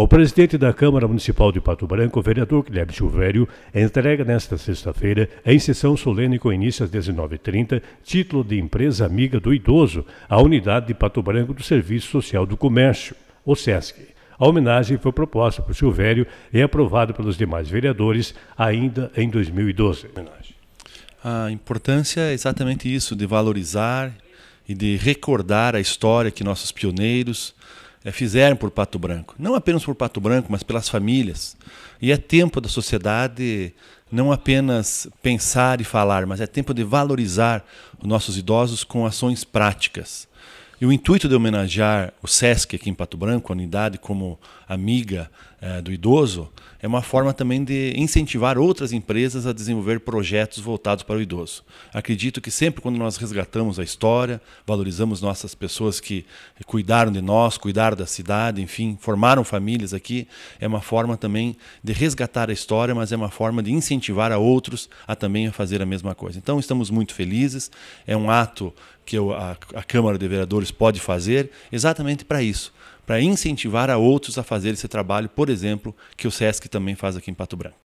O presidente da Câmara Municipal de Pato Branco, vereador Guilherme Silvério, entrega nesta sexta-feira, em sessão solene com início às 19h30, título de Empresa Amiga do Idoso à Unidade de Pato Branco do Serviço Social do Comércio, o SESC. A homenagem foi proposta por Silvério e aprovada pelos demais vereadores ainda em 2012. A importância é exatamente isso, de valorizar e de recordar a história que nossos pioneiros, né, fizeram por Pato Branco. Não apenas por Pato Branco, mas pelas famílias. E é tempo da sociedade não apenas pensar e falar, mas é tempo de valorizar os nossos idosos com ações práticas. E o intuito de homenagear o SESC aqui em Pato Branco, a unidade como amiga eh, do idoso, é uma forma também de incentivar outras empresas a desenvolver projetos voltados para o idoso. Acredito que sempre quando nós resgatamos a história, valorizamos nossas pessoas que cuidaram de nós, cuidaram da cidade, enfim, formaram famílias aqui, é uma forma também de resgatar a história, mas é uma forma de incentivar a outros a também a fazer a mesma coisa. Então estamos muito felizes, é um ato que a, a Câmara de Vereadores pode fazer exatamente para isso, para incentivar a outros a fazer esse trabalho, por exemplo, que o SESC também faz aqui em Pato Branco.